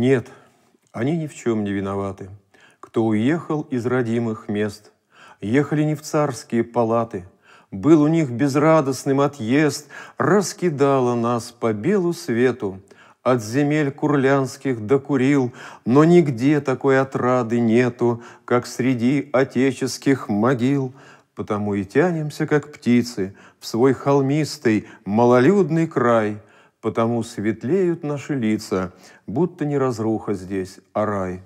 Нет, они ни в чем не виноваты. Кто уехал из родимых мест, ехали не в царские палаты, был у них безрадостным отъезд, раскидала нас по белу свету, от земель курлянских до Курил, но нигде такой отрады нету, как среди отеческих могил, потому и тянемся, как птицы, в свой холмистый, малолюдный край – потому светлеют наши лица, будто не разруха здесь, а рай.